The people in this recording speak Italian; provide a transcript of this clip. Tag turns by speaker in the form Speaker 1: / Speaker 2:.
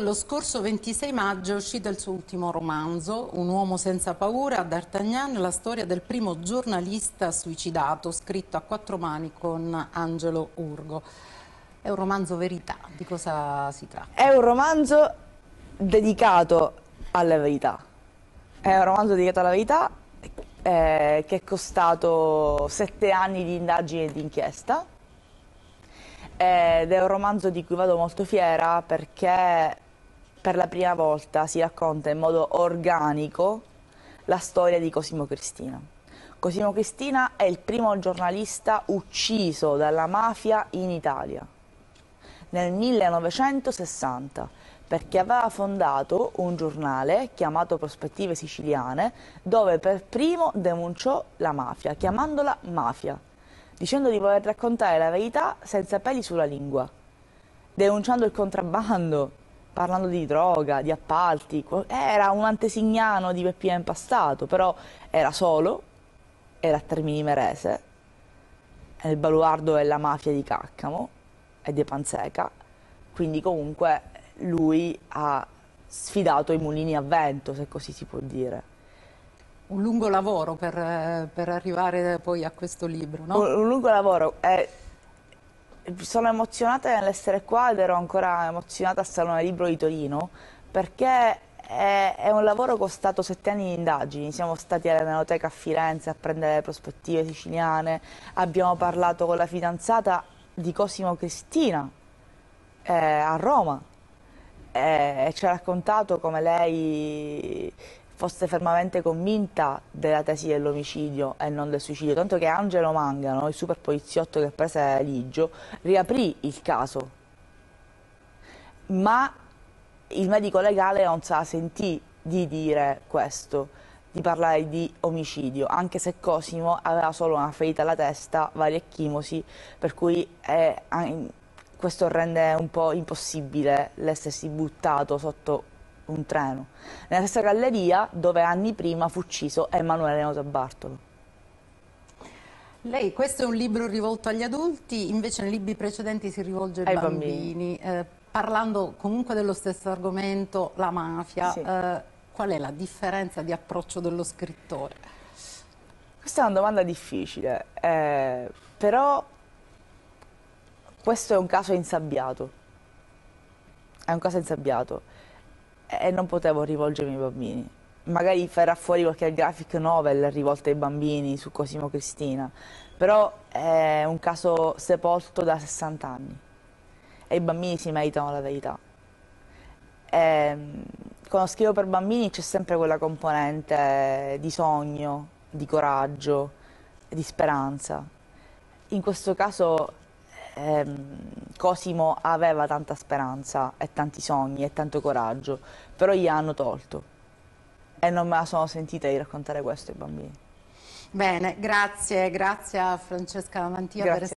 Speaker 1: lo scorso 26 maggio è uscito il suo ultimo romanzo, Un uomo senza paura, D'Artagnan, la storia del primo giornalista suicidato, scritto a quattro mani con
Speaker 2: Angelo Urgo. È un romanzo verità, di cosa si tratta? È un romanzo dedicato alla verità. È un romanzo dedicato alla verità eh, che è costato sette anni di indagine e di inchiesta eh, ed è un romanzo di cui vado molto fiera perché per la prima volta si racconta in modo organico la storia di Cosimo Cristina. Cosimo Cristina è il primo giornalista ucciso dalla mafia in Italia nel 1960 perché aveva fondato un giornale chiamato Prospettive Siciliane dove per primo denunciò la mafia, chiamandola mafia, dicendo di voler raccontare la verità senza peli sulla lingua, denunciando il contrabbando, parlando di droga, di appalti, era un antesignano di Peppino Impastato, però era solo, era a Termini Merese, il baluardo è la mafia di Caccamo e di Panseca, quindi comunque lui ha sfidato i mulini a vento, se così si può dire. Un lungo lavoro per, eh, per arrivare poi a questo libro, no? Un, un lungo lavoro. È sono emozionata nell'essere qua ed ero ancora emozionata al Salone Libro di Torino perché è, è un lavoro costato sette anni di indagini, siamo stati alla Nenoteca a Firenze a prendere le prospettive siciliane, abbiamo parlato con la fidanzata di Cosimo Cristina eh, a Roma eh, e ci ha raccontato come lei fosse fermamente convinta della tesi dell'omicidio e non del suicidio, tanto che Angelo Mangano, il super poliziotto che prese Ligio, riaprì il caso, ma il medico legale non sa sentì di dire questo, di parlare di omicidio, anche se Cosimo aveva solo una ferita alla testa, varie chimosi, per cui è, questo rende un po' impossibile l'essersi buttato sotto un treno. Nella stessa galleria dove anni prima fu ucciso Emanuele Nosa Bartolo.
Speaker 1: Lei, questo è un libro rivolto agli adulti, invece nei libri precedenti si rivolge ai, ai bambini. bambini. Eh, parlando comunque dello stesso argomento, la mafia, sì. eh, qual è la differenza di approccio dello scrittore?
Speaker 2: Questa è una domanda difficile, eh, però questo è un caso insabbiato. È un caso insabbiato e non potevo rivolgermi ai bambini. Magari farà fuori qualche graphic novel rivolta ai bambini su Cosimo Cristina, però è un caso sepolto da 60 anni e i bambini si meritano la verità. E, ehm, quando scrivo per bambini c'è sempre quella componente di sogno, di coraggio, di speranza. In questo caso ehm, Cosimo aveva tanta speranza e tanti sogni e tanto coraggio, però gli hanno tolto e non me la sono sentita di raccontare questo ai bambini.
Speaker 1: Bene, grazie, grazie a Francesca Mantia grazie. per essere